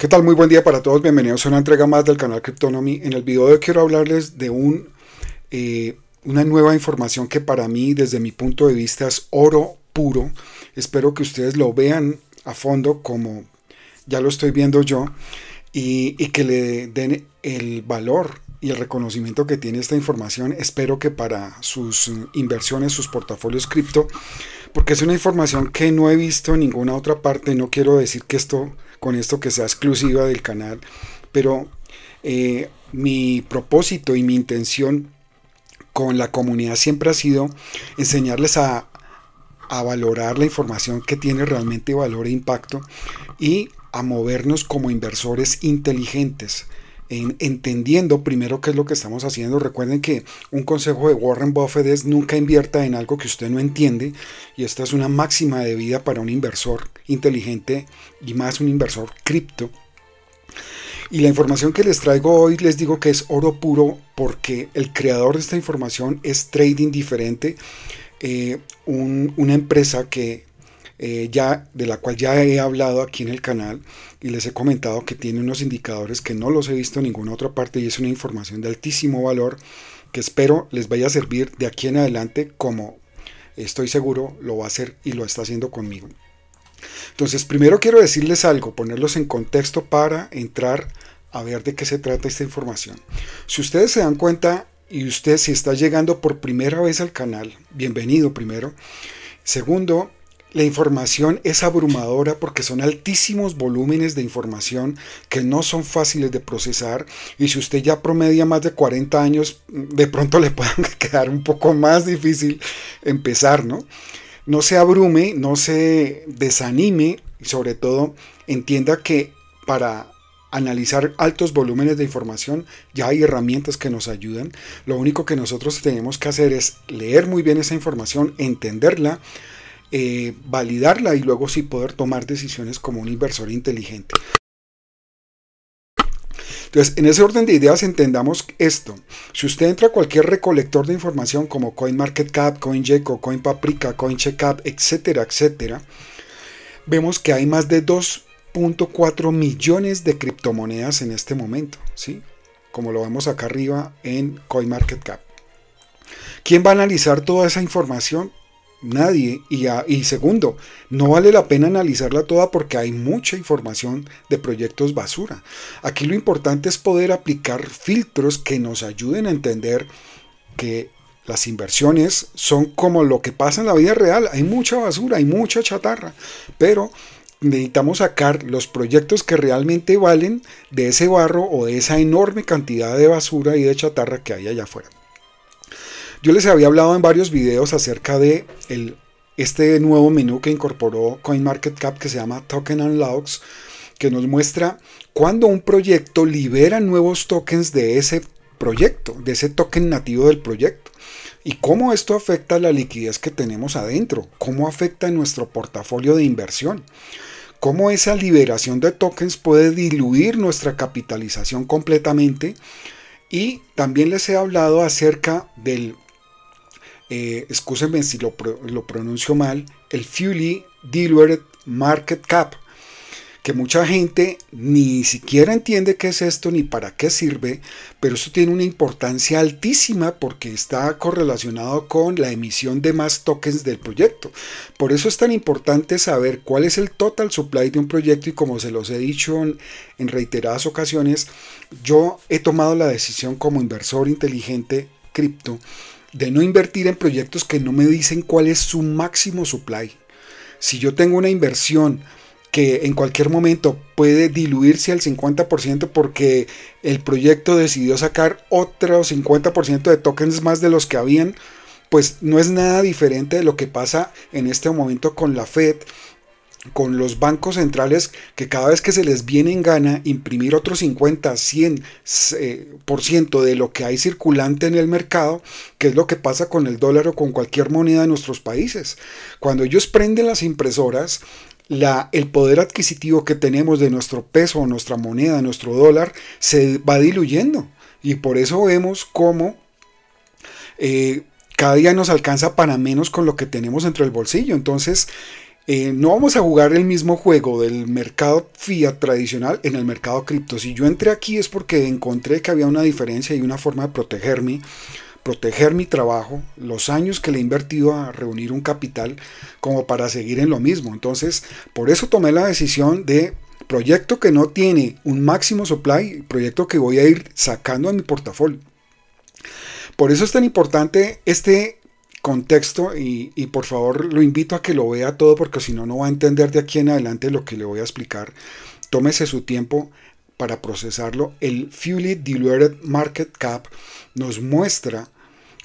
¿Qué tal? Muy buen día para todos. Bienvenidos a una entrega más del canal Cryptonomy. En el video de hoy quiero hablarles de un, eh, una nueva información que para mí, desde mi punto de vista, es oro puro. Espero que ustedes lo vean a fondo como ya lo estoy viendo yo y, y que le den el valor y el reconocimiento que tiene esta información. Espero que para sus inversiones, sus portafolios cripto, porque es una información que no he visto en ninguna otra parte. No quiero decir que esto con esto que sea exclusiva del canal, pero eh, mi propósito y mi intención con la comunidad siempre ha sido enseñarles a valorar la información que tiene realmente valor e impacto y a movernos como inversores inteligentes entendiendo primero qué es lo que estamos haciendo. Recuerden que un consejo de Warren Buffett es nunca invierta en algo que usted no entiende y esta es una máxima de vida para un inversor inteligente y más un inversor cripto. Y la información que les traigo hoy les digo que es oro puro porque el creador de esta información es Trading Diferente, eh, una empresa que eh, ya, de la cual ya he hablado aquí en el canal y les he comentado que tiene unos indicadores que no los he visto en ninguna otra parte y es una información de altísimo valor que espero les vaya a servir de aquí en adelante como estoy seguro lo va a hacer y lo está haciendo conmigo. Entonces, primero quiero decirles algo, ponerlos en contexto para entrar a ver de qué se trata esta información. Si ustedes se dan cuenta y usted si está llegando por primera vez al canal, bienvenido primero. Segundo, la información es abrumadora porque son altísimos volúmenes de información que no son fáciles de procesar y si usted ya promedia más de 40 años, mm, de pronto le puede quedar un poco más difícil empezar, ¿no? No se abrume, no se desanime y sobre todo entienda que para analizar altos volúmenes de información, ya hay herramientas que nos ayudan. Lo único que nosotros tenemos que hacer es leer muy bien esa información, entenderla, eh, validarla y luego sí poder tomar decisiones como un inversor inteligente. Entonces, en ese orden de ideas entendamos esto. Si usted entra a cualquier recolector de información como CoinMarketCap, CoinGecko, CoinPaprika, CoinCheckup, etcétera, etcétera, vemos que hay más de 2.4 millones de criptomonedas en este momento, ¿sí? Como lo vemos acá arriba en CoinMarketCap. ¿Quién va a analizar toda esa información? nadie. Y, segundo, no vale la pena analizarla toda porque hay mucha información de proyectos basura. Aquí lo importante es poder aplicar filtros que nos ayuden a entender que las inversiones son como lo que pasa en la vida real. Hay mucha basura, hay mucha chatarra, pero necesitamos sacar los proyectos que realmente valen de ese barro o de esa enorme cantidad de basura y de chatarra que hay allá afuera. Yo les había hablado en varios videos acerca de este nuevo menú que incorporó CoinMarketCap que se llama Token Unlocks, que nos muestra cuando un proyecto libera nuevos tokens de ese proyecto, de ese token nativo del proyecto. Y cómo esto afecta la liquidez que tenemos adentro, cómo afecta nuestro portafolio de inversión cómo esa liberación de tokens puede diluir nuestra capitalización completamente. Y también les he hablado acerca del eh, si lo, pronuncio mal, el Fully Diluted Market Cap, que mucha gente ni siquiera entiende qué es esto ni para qué sirve, pero eso tiene una importancia altísima porque está correlacionado con la emisión de más tokens del proyecto. Por eso es tan importante saber cuál es el total supply de un proyecto y como se los he dicho en, en reiteradas ocasiones, yo he tomado la decisión como inversor inteligente cripto de no invertir en proyectos que no me dicen cuál es su máximo supply. Si yo tengo una inversión que en cualquier momento puede diluirse al 50% porque el proyecto decidió sacar otro 50% de tokens más de los que habían, pues no es nada diferente de lo que pasa en este momento con la Fed con los bancos centrales que cada vez que se les viene en gana imprimir otro 50, 100% eh, por ciento de lo que hay circulante en el mercado, que es lo que pasa con el dólar o con cualquier moneda de nuestros países. Cuando ellos prenden las impresoras, la, el poder adquisitivo que tenemos de nuestro peso, nuestra moneda, nuestro dólar, se va diluyendo. Y por eso vemos cómo... Eh, cada día nos alcanza para menos con lo que tenemos entre el bolsillo. Entonces, eh, no vamos a jugar el mismo juego del mercado fiat tradicional en el mercado cripto. Si yo entré aquí es porque encontré que había una diferencia y una forma de protegerme, proteger mi trabajo, los años que le he invertido a reunir un capital como para seguir en lo mismo. Entonces, por eso tomé la decisión de proyecto que no tiene un máximo supply, proyecto que voy a ir sacando en mi portafolio. Por eso es tan importante este contexto y, por favor lo invito a que lo vea todo porque si no, no va a entender de aquí en adelante lo que le voy a explicar. Tómese su tiempo para procesarlo. El Fully Diluted Market Cap nos muestra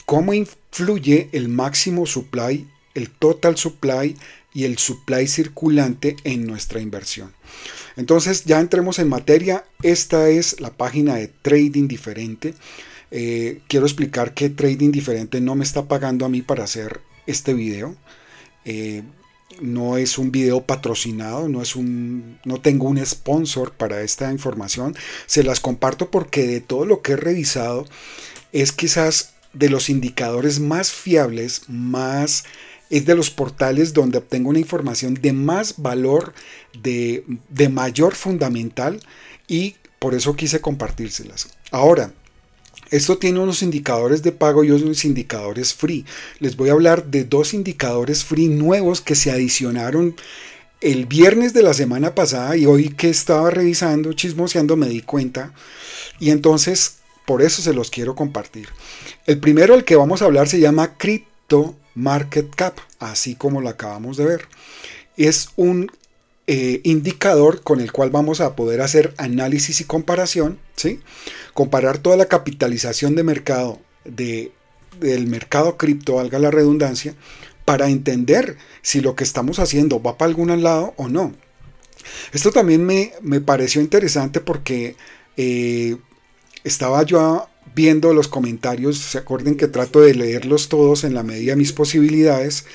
cómo influye el máximo supply, el total supply y el supply circulante en nuestra inversión. Entonces ya entremos en materia. Esta es la página de Trading Diferente. Eh, quiero explicar que Trading Diferente no me está pagando a mí para hacer este video. Eh, no es un video patrocinado, no, es un, no tengo un sponsor para esta información. Se las comparto porque de todo lo que he revisado es quizás de los indicadores más fiables, más es de los portales donde obtengo una información de más valor, de, de mayor fundamental y por eso quise compartírselas. Ahora, esto tiene unos indicadores de pago y unos indicadores free. Les voy a hablar de dos indicadores free nuevos que se adicionaron el viernes de la semana pasada y hoy que estaba revisando, chismoseando, me di cuenta. Y entonces, por eso se los quiero compartir. El primero, el que vamos a hablar, se llama Crypto Market Cap, así como lo acabamos de ver. Es un eh, indicador con el cual vamos a poder hacer análisis y comparación, ¿sí? comparar toda la capitalización de mercado de, del mercado cripto, valga la redundancia, para entender si lo que estamos haciendo va para algún lado o no. Esto también me, pareció interesante porque eh, estaba yo viendo los comentarios, se acuerden que trato de leerlos todos en la medida de mis posibilidades,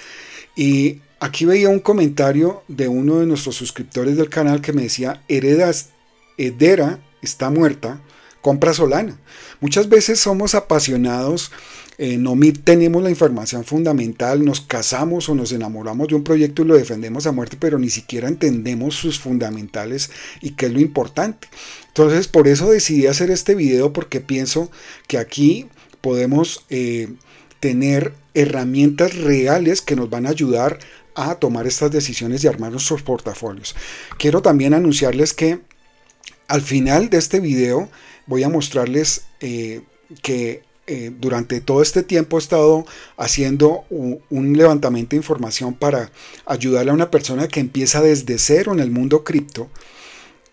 y Aquí veía un comentario de uno de nuestros suscriptores del canal que me decía, heredas, Hedera está muerta, compra Solana. Muchas veces somos apasionados, eh, no tenemos la información fundamental, nos casamos o nos enamoramos de un proyecto y lo defendemos a muerte, pero ni siquiera entendemos sus fundamentales y qué es lo importante. Entonces, por eso decidí hacer este video, porque pienso que aquí podemos eh, tener herramientas reales que nos van a ayudar a tomar estas decisiones y armar nuestros portafolios. Quiero también anunciarles que al final de este video voy a mostrarles eh, que eh, durante todo este tiempo he estado haciendo un, un levantamiento de información para ayudarle a una persona que empieza desde cero en el mundo cripto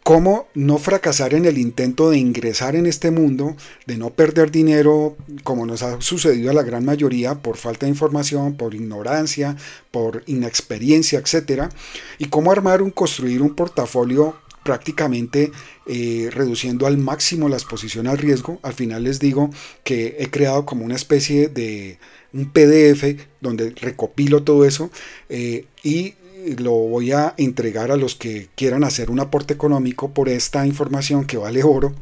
cómo no fracasar en el intento de ingresar en este mundo, de no perder dinero, como nos ha sucedido a la gran mayoría, por falta de información, por ignorancia, por inexperiencia, etc. Y cómo armar un, construir un portafolio prácticamente eh, reduciendo al máximo la exposición al riesgo. Al final les digo que he creado como una especie de un PDF donde recopilo todo eso eh, y lo voy a entregar a los que quieran hacer un aporte económico por esta información que vale oro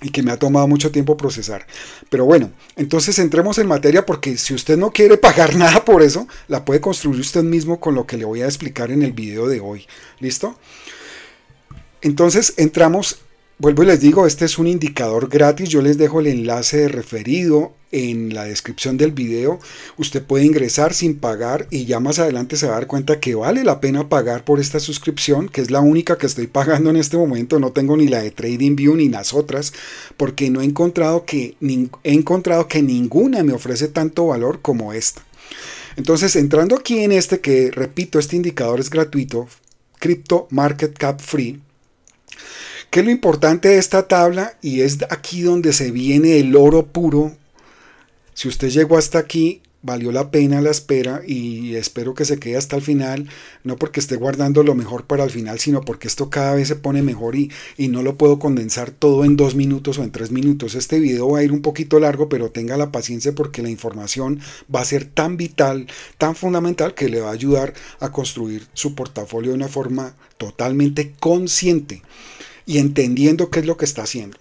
y que me ha tomado mucho tiempo procesar. Pero bueno, entonces entremos en materia porque si usted no quiere pagar nada por eso, la puede construir usted mismo con lo que le voy a explicar en el video de hoy. ¿Listo? Entonces entramos Vuelvo y les digo, este es un indicador gratis, yo les dejo el enlace de referido en la descripción del video, usted puede ingresar sin pagar y ya más adelante se va a dar cuenta que vale la pena pagar por esta suscripción, que es la única que estoy pagando en este momento, no tengo ni la de TradingView ni las otras, porque no he encontrado que, he encontrado que ninguna me ofrece tanto valor como esta. Entonces, entrando aquí en este que, repito, este indicador es gratuito, Crypto Market Cap Free, ¿Qué es lo importante de esta tabla? Y es aquí donde se viene el oro puro. Si usted llegó hasta aquí, valió la pena la espera y espero que se quede hasta el final, no porque esté guardando lo mejor para el final, sino porque esto cada vez se pone mejor y, y, no lo puedo condensar todo en dos minutos o en tres minutos. Este video va a ir un poquito largo, pero tenga la paciencia porque la información va a ser tan vital, tan fundamental que le va a ayudar a construir su portafolio de una forma totalmente consciente y entendiendo qué es lo que está haciendo.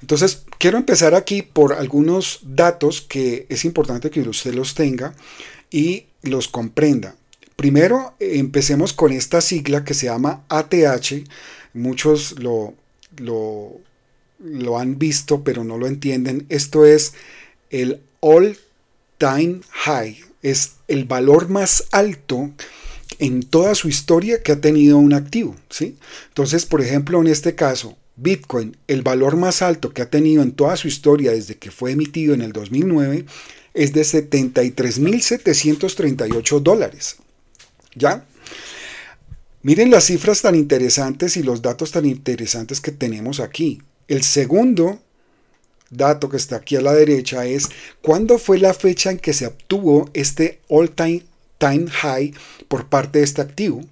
Entonces, quiero empezar aquí por algunos datos que es importante que usted los tenga y los comprenda. Primero, empecemos con esta sigla que se llama ATH. Muchos lo, lo, lo han visto, pero no lo entienden. Esto es el All Time High. Es el valor más alto en toda su historia que ha tenido un activo. ¿sí? Entonces, por ejemplo, en este caso, Bitcoin, el valor más alto que ha tenido en toda su historia desde que fue emitido en el 2009, es de 73.738 dólares. ¿Ya? Miren las cifras tan interesantes y los datos tan interesantes que tenemos aquí. El segundo dato que está aquí a la derecha es cuándo fue la fecha en que se obtuvo este all-time time high por parte de este activo.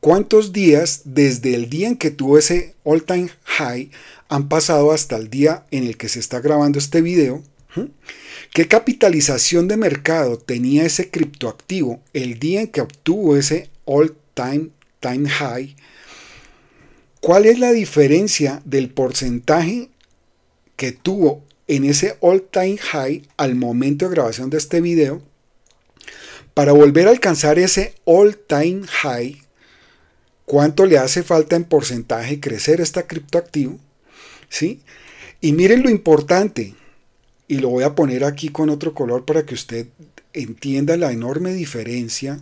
¿Cuántos días desde el día en que tuvo ese all time high han pasado hasta el día en el que se está grabando este video? ¿Mm? ¿Qué capitalización de mercado tenía ese criptoactivo el día en que obtuvo ese all time time high? ¿Cuál es la diferencia del porcentaje que tuvo en ese all time high al momento de grabación de este video? Para volver a alcanzar ese all-time high, ¿cuánto le hace falta en porcentaje crecer esta criptoactivo? ¿Sí? Y miren lo importante, y lo voy a poner aquí con otro color para que usted entienda la enorme diferencia,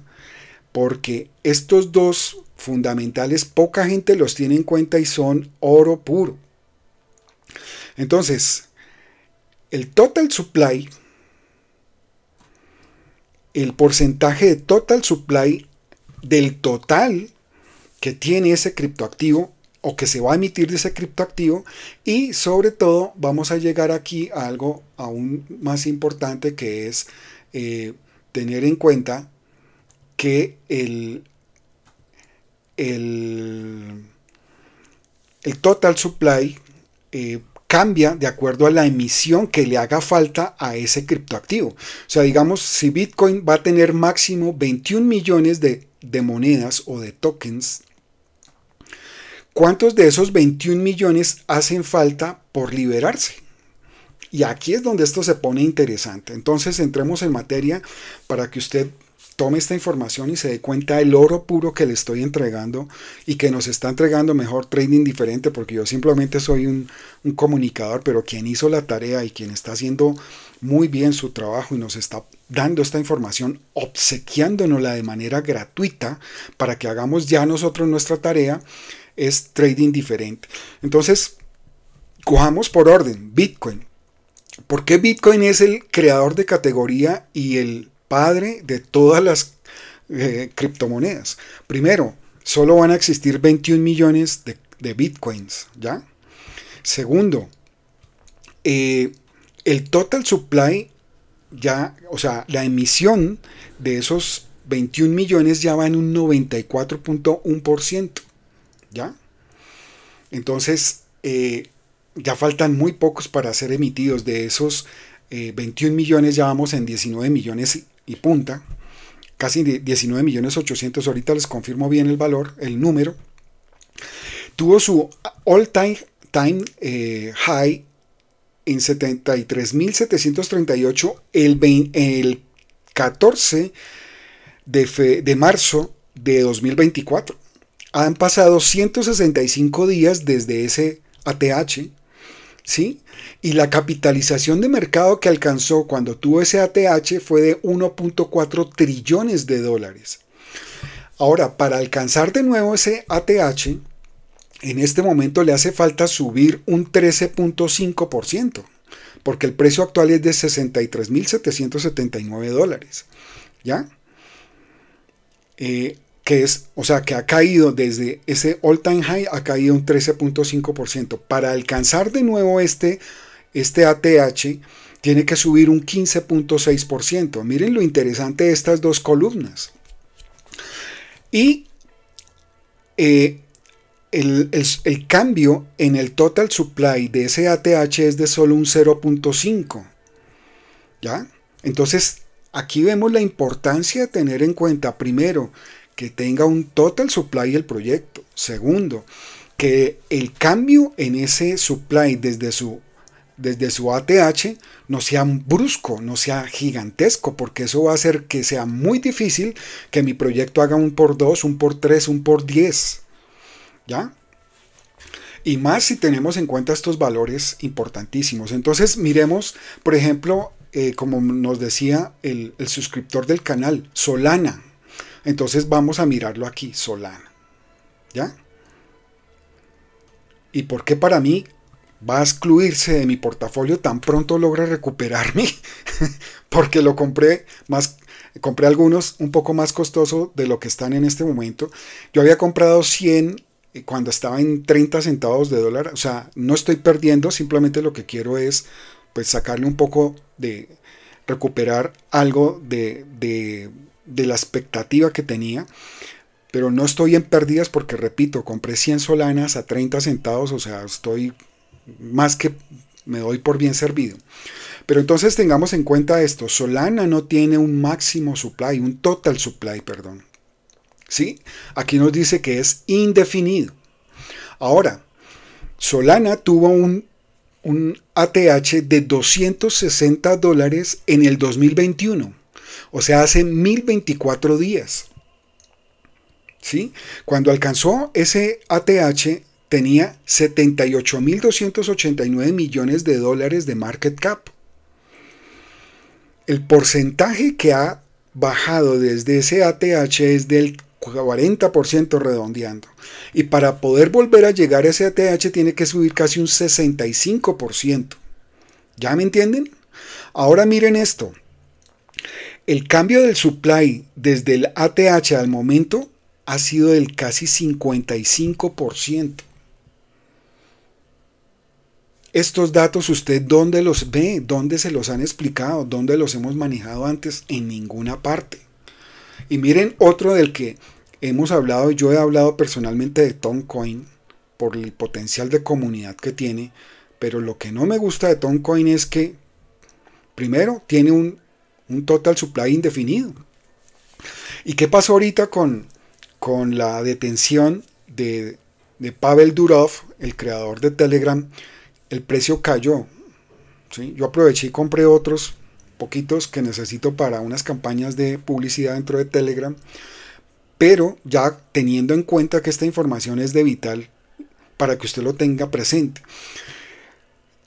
porque estos dos fundamentales poca gente los tiene en cuenta y son oro puro. Entonces, el total supply el porcentaje de total supply del total que tiene ese criptoactivo o que se va a emitir de ese criptoactivo y sobre todo vamos a llegar aquí a algo aún más importante que es eh, tener en cuenta que el, el, total supply eh, cambia de acuerdo a la emisión que le haga falta a ese criptoactivo. O sea, digamos, si Bitcoin va a tener máximo 21 millones de, monedas o de tokens, ¿cuántos de esos 21 millones hacen falta por liberarse? Y aquí es donde esto se pone interesante. Entonces entremos en materia para que usted tome esta información y se dé cuenta del oro puro que le estoy entregando y que nos está entregando mejor trading diferente, porque yo simplemente soy un, comunicador, pero quien hizo la tarea y quien está haciendo muy bien su trabajo y nos está dando esta información, obsequiándonosla de manera gratuita para que hagamos ya nosotros nuestra tarea, es trading diferente. Entonces, cojamos por orden, Bitcoin. ¿Por qué Bitcoin es el creador de categoría y el padre de todas las eh, criptomonedas. Primero, solo van a existir 21 millones de, bitcoins, ¿ya? Segundo, eh, el total supply ya, o sea, la emisión de esos 21 millones ya va en un 94.1%, ¿ya? Entonces, eh, ya faltan muy pocos para ser emitidos. De esos 21 millones ya vamos en 19 millones y punta, casi 19 millones 800, ahorita les confirmo bien el valor, el número, tuvo su all time, eh, high en 73.738 el, el 14 de, de marzo de 2024. Han pasado 165 días desde ese ATH ¿sí? Y la capitalización de mercado que alcanzó cuando tuvo ese ATH fue de 1.4 trillones de dólares. Ahora, para alcanzar de nuevo ese ATH, en este momento le hace falta subir un 13.5%, porque el precio actual es de 63.779 dólares. ¿Ya? Eh, que es, o sea, que ha caído desde ese all time high, ha caído un 13.5%. Para alcanzar de nuevo este, este ATH, tiene que subir un 15.6%. Miren lo interesante de estas dos columnas. Y eh, el, cambio en el total supply de ese ATH es de solo un 0.5. ¿Ya? Entonces, aquí vemos la importancia de tener en cuenta, primero, que tenga un total supply el proyecto. Segundo, que el cambio en ese supply desde su, desde su ATH no sea brusco, no sea gigantesco, porque eso va a hacer que sea muy difícil que mi proyecto haga un por 2, un por 3, un por 10. ¿Ya? Y más si tenemos en cuenta estos valores importantísimos. Entonces miremos, por ejemplo, eh, como nos decía el suscriptor del canal, Solana. Entonces vamos a mirarlo aquí, Solana. ¿Ya? ¿Y por qué para mí va a excluirse de mi portafolio tan pronto logra recuperarme? Porque lo compré más compré algunos un poco más costoso de lo que están en este momento. Yo había comprado 100 eh, cuando estaba en 30 centavos de dólar, o sea, no estoy perdiendo, simplemente lo que quiero es pues sacarle un poco de recuperar algo de, de de la expectativa que tenía, pero no estoy en pérdidas porque, repito, compré 100 solanas a 30 centavos, o sea, estoy más que me doy por bien servido. Pero entonces tengamos en cuenta esto, Solana no tiene un máximo supply, un total supply, perdón. ¿Sí? Aquí nos dice que es indefinido. Ahora, Solana tuvo un, un ATH de 260 dólares en el 2021 o sea, hace 1024 días. ¿Sí? Cuando alcanzó ese ATH tenía 78.289 millones de dólares de market cap. El porcentaje que ha bajado desde ese ATH es del 40% redondeando. Y para poder volver a llegar a ese ATH tiene que subir casi un 65%. ¿Ya me entienden? Ahora miren esto. El cambio del supply desde el ATH al momento ha sido del casi 55%. Estos datos usted dónde los ve, dónde se los han explicado, dónde los hemos manejado antes, en ninguna parte. Y miren otro del que hemos hablado, yo he hablado personalmente de Toncoin por el potencial de comunidad que tiene, pero lo que no me gusta de Toncoin es que primero tiene un un total supply indefinido. ¿Y qué pasó ahorita con, con la detención de, Pavel Durov, el creador de Telegram? El precio cayó. ¿sí? Yo aproveché y compré otros poquitos que necesito para unas campañas de publicidad dentro de Telegram, pero ya teniendo en cuenta que esta información es de vital para que usted lo tenga presente.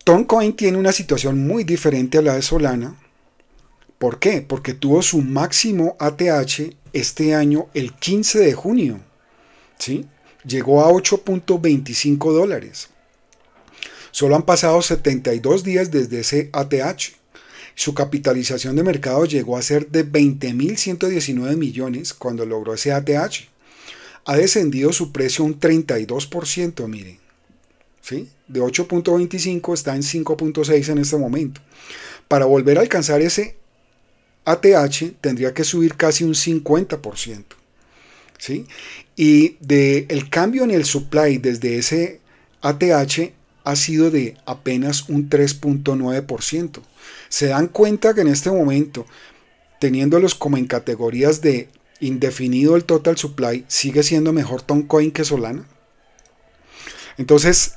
Toncoin tiene una situación muy diferente a la de Solana, ¿Por qué? Porque tuvo su máximo ATH este año el 15 de junio. ¿sí? Llegó a 8.25 dólares. Solo han pasado 72 días desde ese ATH. Su capitalización de mercado llegó a ser de 20.119 millones cuando logró ese ATH. Ha descendido su precio un 32%, miren. ¿Sí? De 8.25 está en 5.6 en este momento. Para volver a alcanzar ese ATH tendría que subir casi un 50%. ¿sí? Y de el cambio en el supply desde ese ATH ha sido de apenas un 3.9%. Se dan cuenta que en este momento, teniéndolos como en categorías de indefinido el total supply, sigue siendo mejor Toncoin que Solana. Entonces,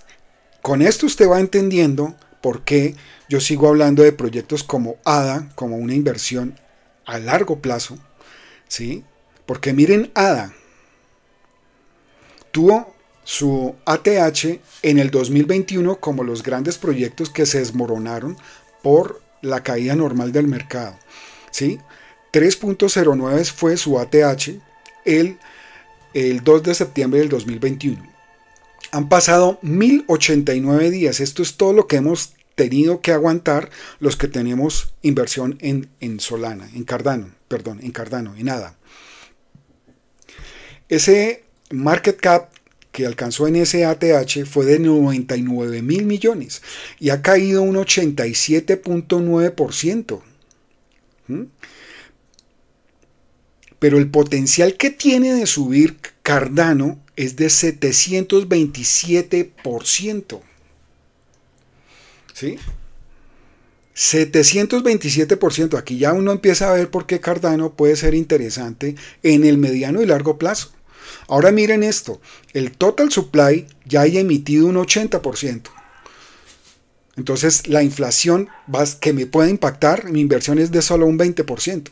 con esto usted va entendiendo ¿Por qué yo sigo hablando de proyectos como ADA, como una inversión a largo plazo? ¿Sí? Porque miren, ADA tuvo su ATH en el 2021 como los grandes proyectos que se desmoronaron por la caída normal del mercado. ¿sí? 3.09 fue su ATH el, el 2 de septiembre del 2021. Han pasado 1089 días. Esto es todo lo que hemos tenido que aguantar los que tenemos inversión en, Solana, en Cardano, perdón, en Cardano, y nada. Ese market cap que alcanzó en ese ATH fue de 99 mil millones y ha caído un 87.9%. ciento ¿Mm? Pero el potencial que tiene de subir Cardano es de 727%. ¿Sí? 727%. Aquí ya uno empieza a ver por qué Cardano puede ser interesante en el mediano y largo plazo. Ahora miren esto, el total supply ya ha emitido un 80%. Entonces la inflación que me puede impactar, mi inversión es de solo un 20%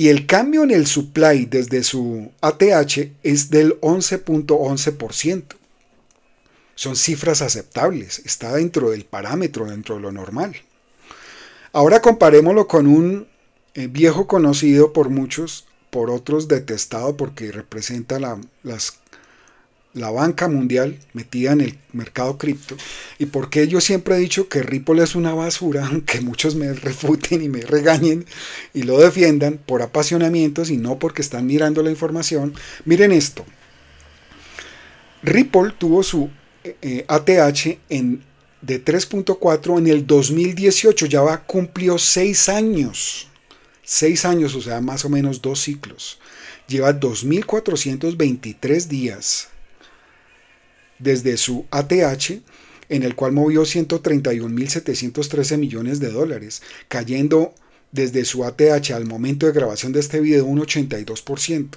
y el cambio en el supply desde su ATH es del 11.11%. Son cifras aceptables, está dentro del parámetro, dentro de lo normal. Ahora comparémoslo con un eh, viejo conocido por muchos, por otros detestado porque representa las la banca mundial metida en el mercado cripto y porque yo siempre he dicho que Ripple es una basura, aunque muchos me refuten y me regañen y lo defiendan por apasionamientos y no porque están mirando la información. Miren esto. Ripple tuvo su ATH eh, eh, en, de 3.4 en el 2018, ya va, cumplió 6 años. 6 años, o sea, más o menos dos ciclos lleva 2.423 días desde su ATH, en el cual movió 131.713 millones de dólares, cayendo desde su ATH al momento de grabación de este video un 82%.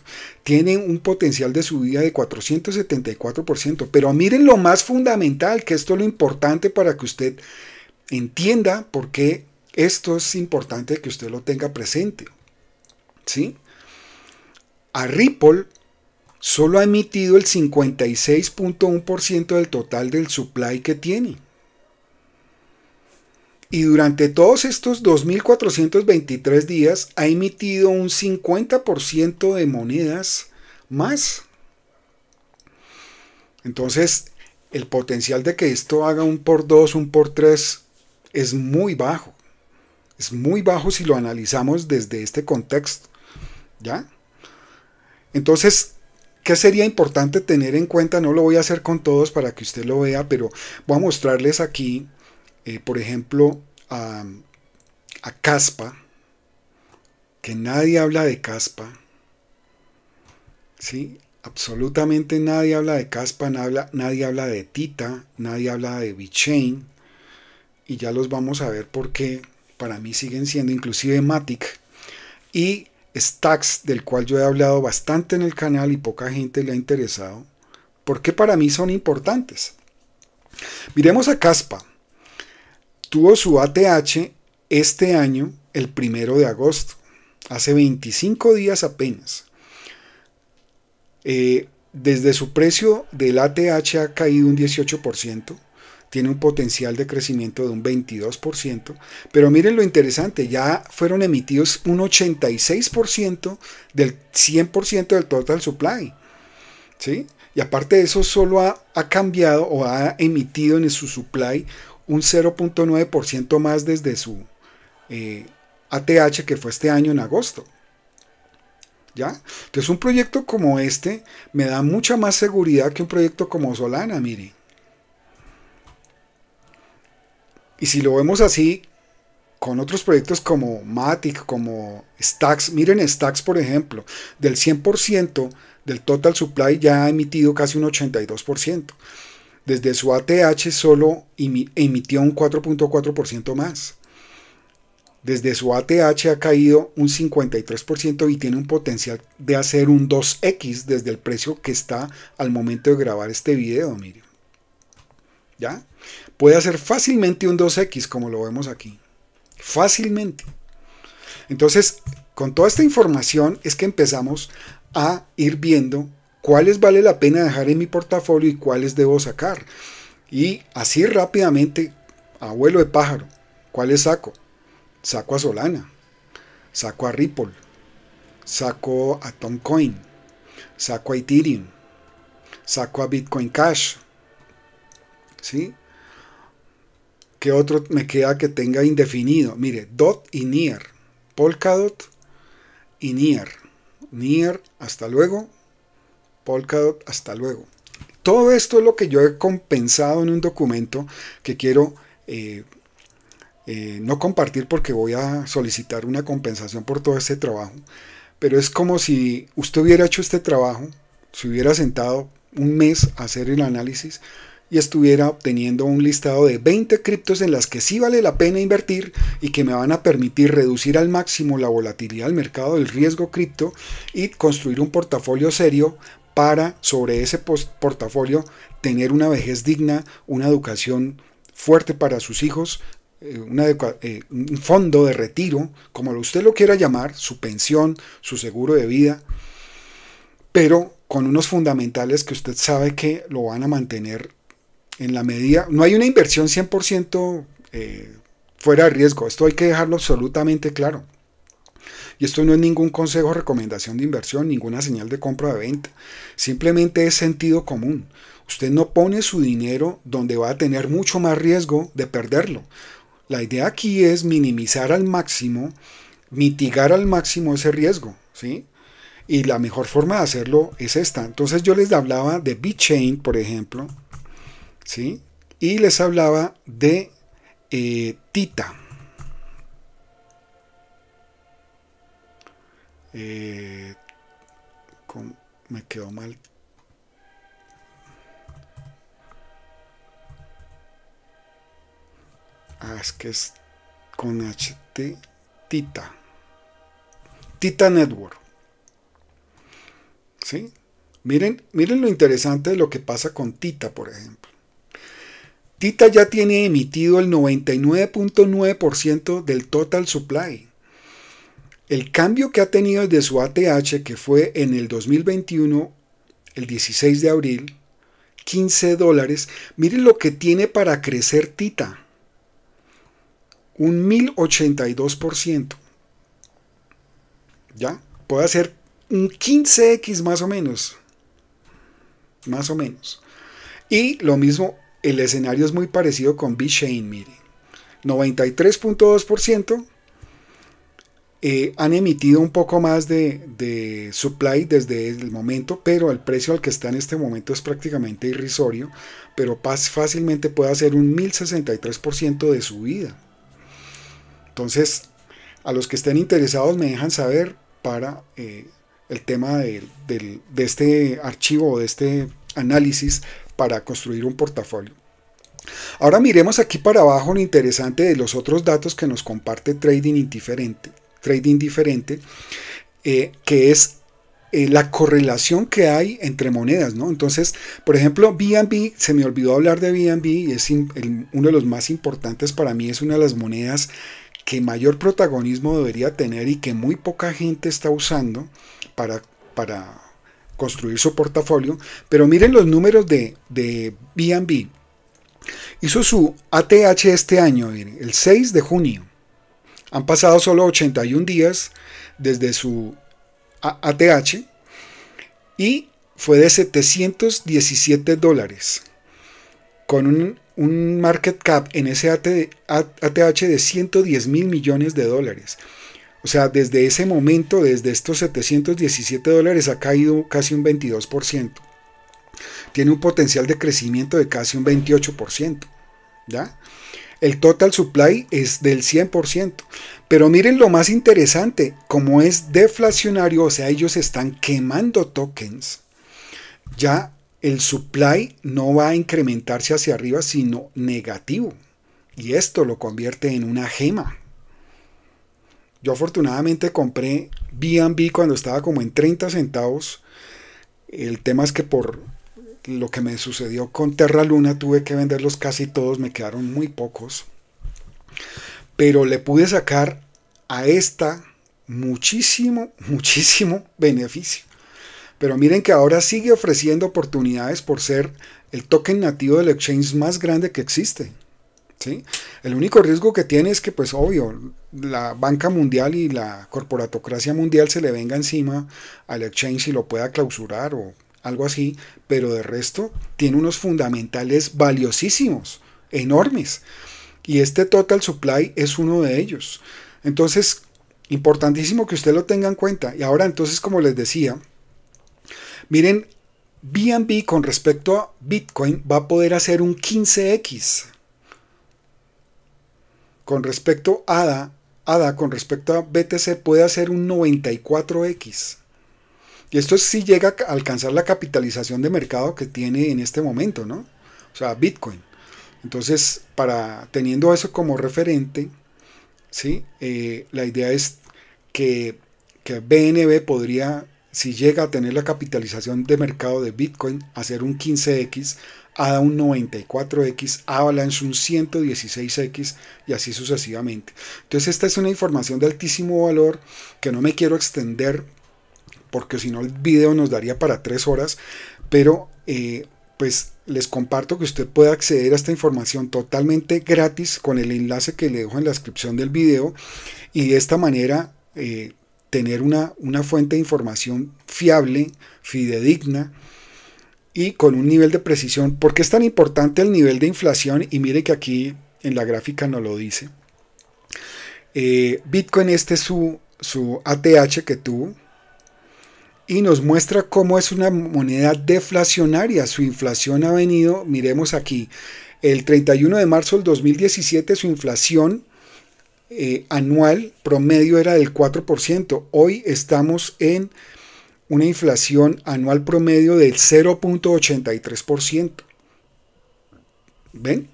tiene un potencial de subida de 474%, pero miren lo más fundamental, que esto es lo importante para que usted entienda por qué esto es importante que usted lo tenga presente. ¿Sí? A Ripple solo ha emitido el 56.1% del total del supply que tiene. Y durante todos estos 2.423 días ha emitido un 50% de monedas más. Entonces, el potencial de que esto haga un por 2, un por 3 es muy bajo. Es muy bajo si lo analizamos desde este contexto. ¿Ya? Entonces, Qué sería importante tener en cuenta, no lo voy a hacer con todos para que usted lo vea, pero voy a mostrarles aquí, eh, por ejemplo, a, Caspa, que nadie habla de Caspa, ¿sí? Absolutamente nadie habla de Caspa, nadie, habla, de Tita, nadie habla de Bichain, y ya los vamos a ver porque para mí siguen siendo inclusive Matic. Y Stacks, del cual yo he hablado bastante en el canal y poca gente le ha interesado, porque para mí son importantes. Miremos a Caspa. Tuvo su ATH este año, el primero de agosto, hace 25 días apenas. Eh, desde su precio del ATH ha caído un 18% tiene un potencial de crecimiento de un 22%, pero miren lo interesante, ya fueron emitidos un 86% del 100% del total supply. ¿sí? Y aparte de eso, solo ha, cambiado o ha emitido en su supply un 0.9% más desde su ATH eh, que fue este año en agosto. ¿Ya? Entonces un proyecto como este me da mucha más seguridad que un proyecto como Solana, miren. Y si lo vemos así, con otros proyectos como Matic, como Stacks, miren Stacks por ejemplo, del 100% del total supply ya ha emitido casi un 82%. Desde su ATH solo emitió un 4.4% más. Desde su ATH ha caído un 53% y tiene un potencial de hacer un 2X desde el precio que está al momento de grabar este video, miren. ¿Ya? puede hacer fácilmente un 2x, como lo vemos aquí. Fácilmente. Entonces, con toda esta información es que empezamos a ir viendo cuáles vale la pena dejar en mi portafolio y cuáles debo sacar. Y así rápidamente, abuelo de pájaro, ¿cuáles saco? Saco a Solana, saco a Ripple, saco a Tomcoin, saco a Ethereum, saco a Bitcoin Cash. ¿Sí? ¿Qué otro me queda que tenga indefinido? Mire, dot y near. Polkadot y near. Near, hasta luego. Polkadot, hasta luego. Todo esto es lo que yo he compensado en un documento que quiero eh, eh, no compartir porque voy a solicitar una compensación por todo este trabajo. Pero es como si usted hubiera hecho este trabajo, se hubiera sentado un mes a hacer el análisis, y estuviera obteniendo un listado de 20 criptos en las que sí vale la pena invertir y que me van a permitir reducir al máximo la volatilidad del mercado del riesgo cripto y construir un portafolio serio para sobre ese portafolio tener una vejez digna, una educación fuerte para sus hijos, eh, eh, un fondo de retiro, como usted lo quiera llamar, su pensión, su seguro de vida, pero con unos fundamentales que usted sabe que lo van a mantener en la medida, no hay una inversión 100% eh, fuera de riesgo, esto hay que dejarlo absolutamente claro. Y esto no es ningún consejo, recomendación de inversión, ninguna señal de compra de venta. Simplemente es sentido común. Usted no pone su dinero donde va a tener mucho más riesgo de perderlo. La idea aquí es minimizar al máximo, mitigar al máximo ese riesgo. ¿sí? Y la mejor forma de hacerlo es esta. Entonces yo les hablaba de BitChain, por ejemplo, ¿sí? Y les hablaba de eh, Tita. Eh, me quedó mal. Ah, es que es con HT Tita. Tita Network. ¿Sí? Miren, miren lo interesante de lo que pasa con Tita, por ejemplo. Tita ya tiene emitido el 99.9% del total supply. El cambio que ha tenido desde su ATH, que fue en el 2021, el 16 de abril, 15 dólares, miren lo que tiene para crecer Tita. Un 1082%. ¿Ya? Puede ser un 15x más o menos. Más o menos. Y lo mismo el escenario es muy parecido con B-Chain, miren. 93.2% eh, han emitido un poco más de, supply desde el momento, pero el precio al que está en este momento es prácticamente irrisorio, pero fácilmente puede hacer un 1063% de subida. Entonces, a los que estén interesados me dejan saber para eh, el tema de, de este archivo o de este análisis construir un portafolio. Ahora miremos aquí para abajo lo interesante de los otros datos que nos comparte Trading Indiferente, trading diferente eh, que es eh, la correlación que hay entre monedas, ¿no? Entonces, por ejemplo, BNB, se me olvidó hablar de BNB, y es uno de los más importantes para mí, es una de las monedas que mayor protagonismo debería tener y que muy poca gente está usando para, para construir su portafolio, pero miren los números de BNB. Hizo su ATH este año, el 6 de junio. Han pasado solo 81 días desde su ATH y fue de 717 dólares, con un, un market cap en ese ATH de 110 mil millones de dólares. O sea, desde ese momento, desde estos 717 dólares, ha caído casi un 22%. Tiene un potencial de crecimiento de casi un 28%. ¿Ya? El total supply es del 100%. Pero miren lo más interesante, como es deflacionario, o sea, ellos están quemando tokens. Ya el supply no va a incrementarse hacia arriba, sino negativo. Y esto lo convierte en una gema. Yo afortunadamente compré BNB cuando estaba como en 30 centavos. El tema es que por lo que me sucedió con Terra Luna tuve que venderlos casi todos, me quedaron muy pocos. Pero le pude sacar a esta muchísimo, muchísimo beneficio. Pero miren que ahora sigue ofreciendo oportunidades por ser el token nativo del exchange más grande que existe. El único riesgo que tiene es que, pues obvio, la banca mundial y la corporatocracia mundial se le venga encima al exchange y lo pueda clausurar o algo así, pero de resto tiene unos fundamentales valiosísimos, enormes. Y este total supply es uno de ellos. Entonces, importantísimo que usted lo tenga en cuenta. Y ahora entonces, como les decía, miren, BNB con respecto a Bitcoin va a poder hacer un 15X con respecto a ADA, ADA con respecto a BTC puede hacer un 94X. Y esto es si llega a alcanzar la capitalización de mercado que tiene en este momento, ¿no? O sea, Bitcoin. Entonces, para teniendo eso como referente, ¿sí? Eh, la idea es que, que BNB podría si llega a tener la capitalización de mercado de Bitcoin, hacer un 15X, ADA un 94X, Avalanche un 116X y así sucesivamente. Entonces esta es una información de altísimo valor que no me quiero extender porque si no el video nos daría para tres horas, pero eh, pues les comparto que usted puede acceder a esta información totalmente gratis con el enlace que le dejo en la descripción del video y de esta manera... Eh, tener una, una fuente de información fiable, fidedigna y con un nivel de precisión. ¿Por qué es tan importante el nivel de inflación? Y mire que aquí en la gráfica no lo dice. Eh, Bitcoin este es su, su ATH que tuvo y nos muestra cómo es una moneda deflacionaria. Su inflación ha venido, miremos aquí, el 31 de marzo del 2017 su inflación eh, anual promedio era del 4%. Hoy estamos en una inflación anual promedio del 0.83%. ¿Ven?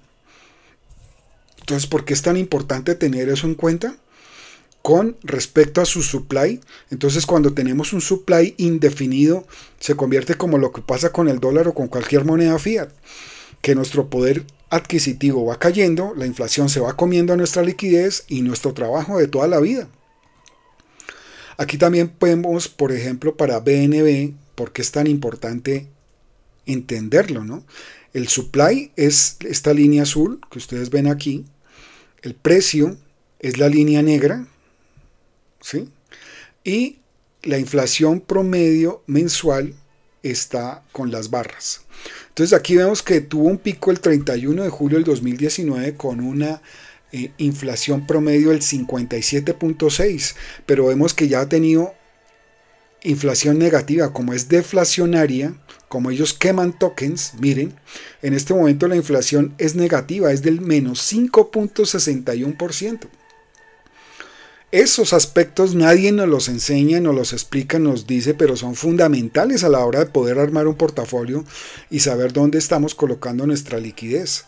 Entonces, ¿por qué es tan importante tener eso en cuenta? Con respecto a su supply, entonces cuando tenemos un supply indefinido, se convierte como lo que pasa con el dólar o con cualquier moneda fiat que nuestro poder adquisitivo va cayendo, la inflación se va comiendo a nuestra liquidez y nuestro trabajo de toda la vida. Aquí también podemos, por ejemplo, para BNB, porque es tan importante entenderlo, ¿no? El supply es esta línea azul que ustedes ven aquí, el precio es la línea negra, ¿sí? Y la inflación promedio mensual está con las barras. Entonces aquí vemos que tuvo un pico el 31 de julio del 2019 con una eh, inflación promedio del 57.6, pero vemos que ya ha tenido inflación negativa, como es deflacionaria, como ellos queman tokens, miren, en este momento la inflación es negativa, es del menos 5.61%. Esos aspectos nadie nos los enseña, nos los explica, nos dice, pero son fundamentales a la hora de poder armar un portafolio y saber dónde estamos colocando nuestra liquidez.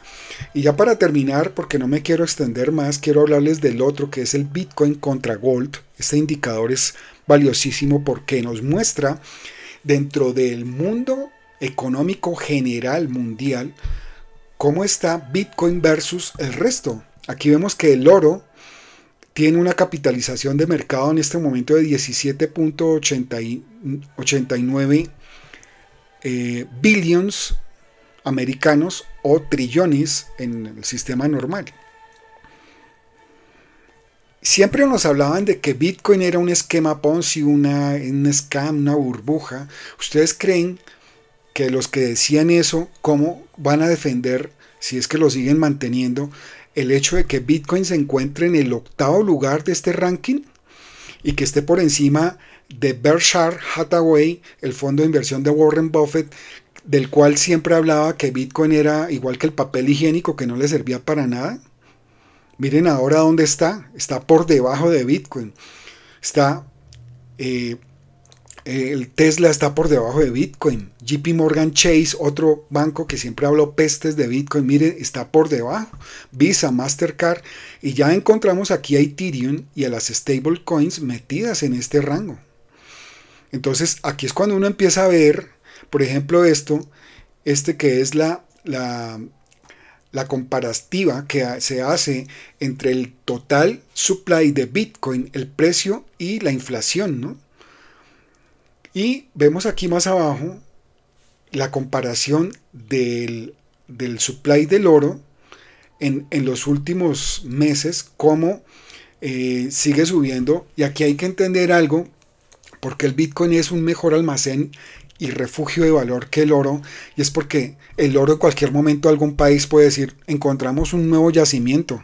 Y ya para terminar, porque no me quiero extender más, quiero hablarles del otro que es el Bitcoin contra Gold. Este indicador es valiosísimo porque nos muestra dentro del mundo económico general mundial cómo está Bitcoin versus el resto. Aquí vemos que el oro tiene una capitalización de mercado en este momento de 17.89 eh, billions americanos o trillones en el sistema normal. Siempre nos hablaban de que Bitcoin era un esquema Ponzi, una, un scam, una burbuja. ¿Ustedes creen que los que decían eso, cómo van a defender, si es que lo siguen manteniendo, el hecho de que Bitcoin se encuentre en el octavo lugar de este ranking y que esté por encima de Berkshire Hathaway, el fondo de inversión de Warren Buffett, del cual siempre hablaba que Bitcoin era igual que el papel higiénico que no le servía para nada. Miren ahora dónde está. Está por debajo de Bitcoin. Está eh, el Tesla está por debajo de Bitcoin. JP Morgan Chase, otro banco que siempre habló pestes de Bitcoin, miren, está por debajo. Visa, Mastercard. Y ya encontramos aquí a Ethereum y a las stablecoins metidas en este rango. Entonces, aquí es cuando uno empieza a ver, por ejemplo, esto, este que es la, la, la comparativa que se hace entre el total supply de Bitcoin, el precio y la inflación, ¿no? Y vemos aquí más abajo la comparación del, del supply del oro en, los últimos meses, cómo eh, sigue subiendo. Y aquí hay que entender algo, porque el Bitcoin es un mejor almacén y refugio de valor que el oro, y es porque el oro en cualquier momento algún país puede decir, encontramos un nuevo yacimiento.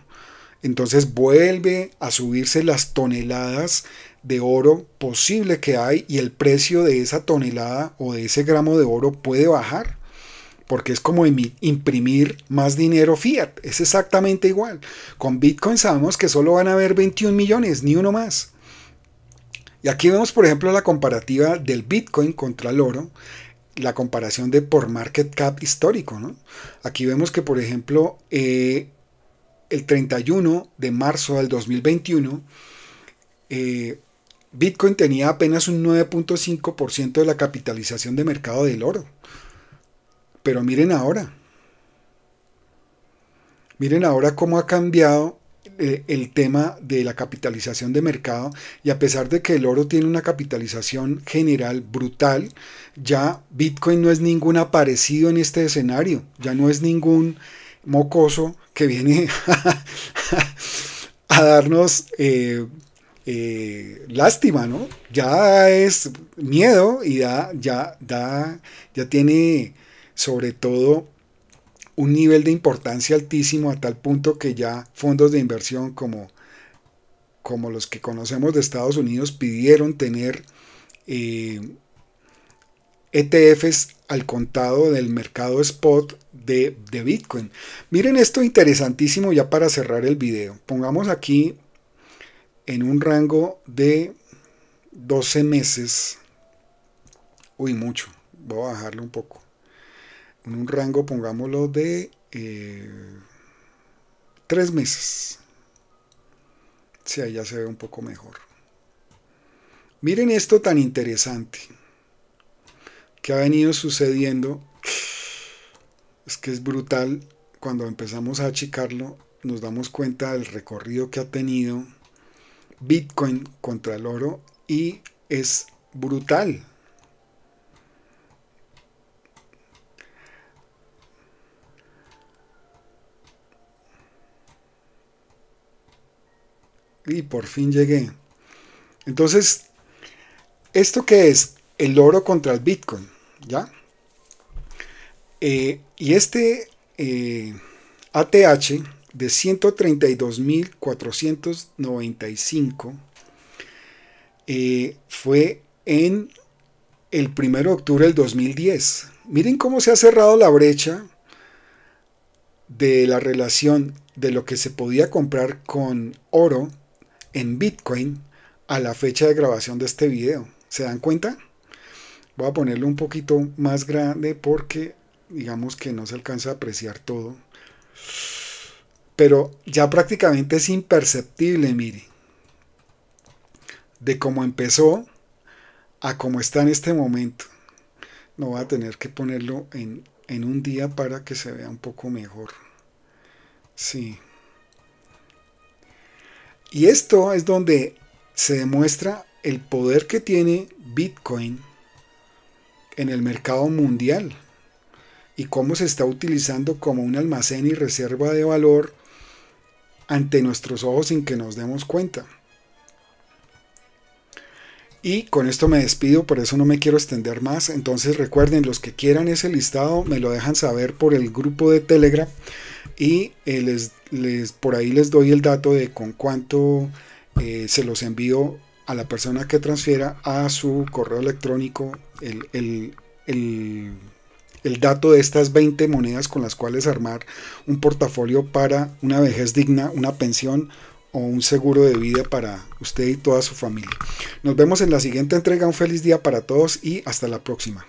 Entonces vuelve a subirse las toneladas de oro posible que hay y el precio de esa tonelada o de ese gramo de oro puede bajar porque es como imprimir más dinero fiat, es exactamente igual. Con Bitcoin sabemos que solo van a haber 21 millones, ni uno más. Y aquí vemos, por ejemplo, la comparativa del Bitcoin contra el oro, la comparación de por market cap histórico. Aquí vemos que, por ejemplo, eh, el 31 de marzo del 2021, Bitcoin tenía apenas un 9.5% de la capitalización de mercado del oro. Pero miren ahora. Miren ahora cómo ha cambiado eh, el tema de la capitalización de mercado y a pesar de que el oro tiene una capitalización general brutal, ya Bitcoin no es ningún aparecido en este escenario, ya no es ningún mocoso que viene a darnos eh, eh, lástima, ¿no? Ya es miedo y ya, ya, da, ya tiene sobre todo un nivel de importancia altísimo a tal punto que ya fondos de inversión como, como los que conocemos de Estados Unidos pidieron tener ETFs eh, e al contado del mercado spot de, de Bitcoin. Miren esto interesantísimo ya para cerrar el video. Pongamos aquí en un rango de 12 meses, uy mucho, voy a bajarlo un poco, en un rango pongámoslo de 3 eh, meses. Si ahí ya se ve un poco mejor. Miren esto tan interesante que ha venido sucediendo. Es que es brutal. Cuando empezamos a achicarlo, nos damos cuenta del recorrido que ha tenido Bitcoin contra el oro y es brutal. Y por fin llegué. Entonces, ¿esto QUE es? El oro contra el Bitcoin, ¿ya? Eh, y este ATH, eh, de 132.495 eh, fue en el 1 de octubre del 2010. Miren cómo se ha cerrado la brecha de la relación de lo que se podía comprar con oro en Bitcoin a la fecha de grabación de este video. ¿Se dan cuenta? Voy a ponerlo un poquito más grande porque digamos que no se alcanza a apreciar todo pero ya prácticamente es imperceptible, mire, de cómo empezó a cómo está en este momento. No voy a tener que ponerlo en, en un día para que se vea un poco mejor. Sí. Y esto es donde se demuestra el poder que tiene Bitcoin en el mercado mundial y cómo se está utilizando como un almacén y reserva de valor ante nuestros ojos sin que nos demos cuenta. Y con esto me despido, por eso no me quiero extender más. Entonces recuerden, los que quieran ese listado me lo dejan saber por el grupo de Telegram y eh, les, les, por ahí les doy el dato de con cuánto eh, se los envío a la persona que transfiera a su correo electrónico el, el el dato de estas 20 monedas con las cuales armar un portafolio para una vejez digna, una pensión o un seguro de vida para usted y toda su familia. Nos vemos en la siguiente entrega. Un feliz día para todos y hasta la próxima.